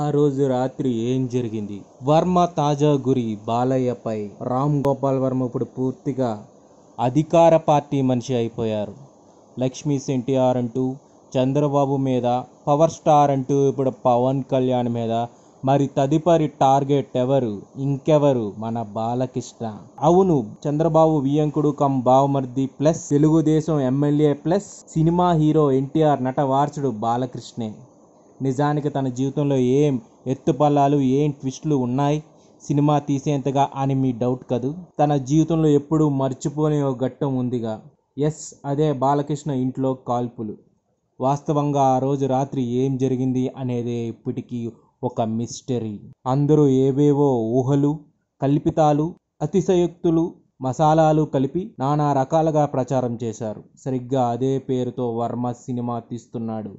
ఆ రోజు రాత్రి ఏం జరిగింది వర్మ తాజా గురి బాలయ్యపై రామ్ గోపాల్ వర్మ ఇప్పుడు పూర్తిగా అధికార పార్టీ మనిషి అయిపోయారు లక్ష్మీ ఎన్టీఆర్ అంటూ చంద్రబాబు మీద పవర్ స్టార్ అంటూ ఇప్పుడు పవన్ కళ్యాణ్ మీద మరి తదుపరి టార్గెట్ ఎవరు ఇంకెవరు మన బాలకృష్ణ అవును చంద్రబాబు వియంకుడు కమ్ బావమర్ది plus Telugu Desam MLA plus cinema hero NTR నట వారసుడు బాలకృష్ణే నిజానికి తన జీవితంలో ఏం ఎత్తుపల్లాలు ఏం ట్విస్టులు ఉన్నాయి సినిమా తీసేంతగా అని మీ డౌట్ కదూ తన జీవితంలో ఎప్పుడూ మర్చిపోని ఓ ఘట్టం ఉందిగా ఎస్ అదే బాలకృష్ణ ఇంట్లో కాల్పులు వాస్తవంగా ఆ రోజు రాత్రి ఏం జరిగింది అనేది ఇప్పటికీ ఒక మిస్టరీ అందరూ ఏవేవో ఊహలు కల్పితాలు అతిశయోక్తులు మసాలాలు కలిపి నానా రకాలుగా ప్రచారం చేశారు సరిగ్గా అదే పేరుతో వర్మ సినిమా తీస్తున్నాడు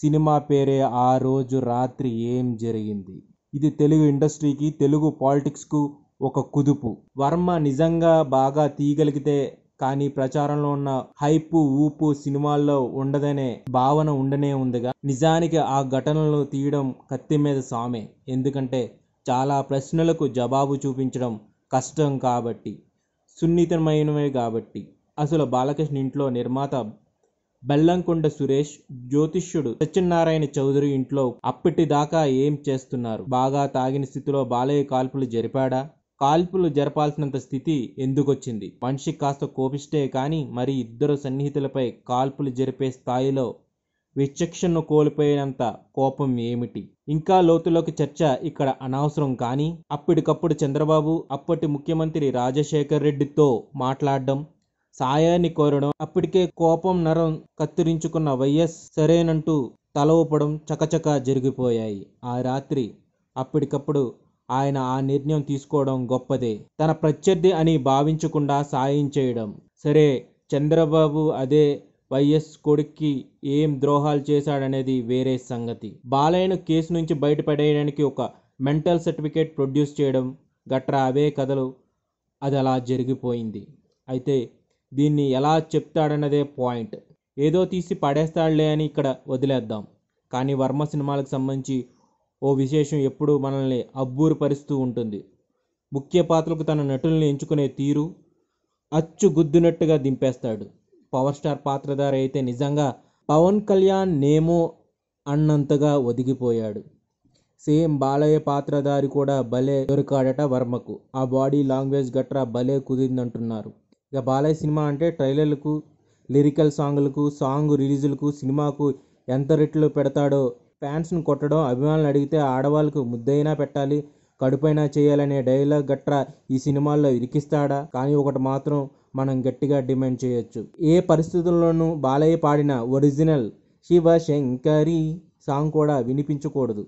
సినిమా పేరే ఆ రోజు రాత్రి ఏం జరిగింది ఇది తెలుగు ఇండస్ట్రీకి తెలుగు పాలిటిక్స్కు ఒక కుదుపు వర్మ నిజంగా బాగా తీయగలిగితే కానీ ప్రచారంలో ఉన్న హైపు ఊపు సినిమాల్లో ఉండదనే భావన ఉండనే ఉందిగా నిజానికి ఆ ఘటనలు తీయడం కత్తి మీద సామే ఎందుకంటే చాలా ప్రశ్నలకు జవాబు చూపించడం కష్టం కాబట్టి సున్నితమైనవి కాబట్టి అసలు బాలకృష్ణ ఇంట్లో నిర్మాత బెల్లంకొండ సురేష్ జ్యోతిష్యుడు సత్యనారాయణ చౌదరి ఇంట్లో అప్పటి దాకా ఏం చేస్తున్నారు బాగా తాగిన స్థితిలో బాలయ్య కాల్పులు జరిపాడా కాల్పులు జరపాల్సినంత స్థితి ఎందుకొచ్చింది మనిషి కాస్త కోపిస్తే కానీ మరి ఇద్దరు సన్నిహితులపై కాల్పులు జరిపే స్థాయిలో విచక్షణను కోల్పోయినంత కోపం ఏమిటి ఇంకా లోతులోకి చర్చ ఇక్కడ అనవసరం కానీ అప్పటికప్పుడు చంద్రబాబు అప్పటి ముఖ్యమంత్రి రాజశేఖర్ రెడ్డితో మాట్లాడడం సాయాన్ని కోరడం అప్పటికే కోపం నరం కత్తిరించుకున్న వైఎస్ సరేనంటూ తల ఊపడం చకచక జరిగిపోయాయి ఆ రాత్రి అప్పటికప్పుడు ఆయన ఆ నిర్ణయం తీసుకోవడం గొప్పదే తన ప్రత్యర్థి అని భావించకుండా సాయం చేయడం సరే చంద్రబాబు అదే వైఎస్ కొడుక్కి ఏం ద్రోహాలు చేశాడనేది వేరే సంగతి బాలయ్యను కేసు నుంచి బయటపడేయడానికి ఒక మెంటల్ సర్టిఫికేట్ ప్రొడ్యూస్ చేయడం గట్రా అవే కథలు అది అలా జరిగిపోయింది అయితే దీన్ని ఎలా చెప్తాడన్నదే పాయింట్ ఏదో తీసి పడేస్తాడులే అని ఇక్కడ వదిలేద్దాం కానీ వర్మ సినిమాలకు సంబంధించి ఓ విశేషం ఎప్పుడూ మనల్ని అబ్బూరుపరుస్తూ ఉంటుంది ముఖ్య పాత్రలకు తన నటుల్ని ఎంచుకునే తీరు అచ్చు గుద్దునట్టుగా దింపేస్తాడు పవర్ స్టార్ పాత్రధారి అయితే నిజంగా పవన్ కళ్యాణ్ నేమో అన్నంతగా ఒదిగిపోయాడు సేమ్ బాలయ్య పాత్రధారి కూడా భలే దొరికాడట వర్మకు ఆ బాడీ లాంగ్వేజ్ గట్రా భలే కుదిరిందంటున్నారు ఇక బాలయ్య సినిమా అంటే ట్రైలర్లకు లిరికల్ సాంగ్లకు సాంగ్ రిలీజులకు సినిమాకు ఎంత రెట్లు పెడతాడో ఫ్యాన్స్ను కొట్టడం అభిమానులు అడిగితే ఆడవాళ్ళకు ముద్దైనా పెట్టాలి కడుపైనా చేయాలనే డైలాగ్ గట్రా ఈ సినిమాల్లో ఇరికిస్తాడా కానీ ఒకటి మాత్రం మనం గట్టిగా డిమాండ్ చేయొచ్చు ఏ పరిస్థితుల్లోనూ బాలయ్య పాడిన ఒరిజినల్ శివ శంకరి సాంగ్ కూడా వినిపించకూడదు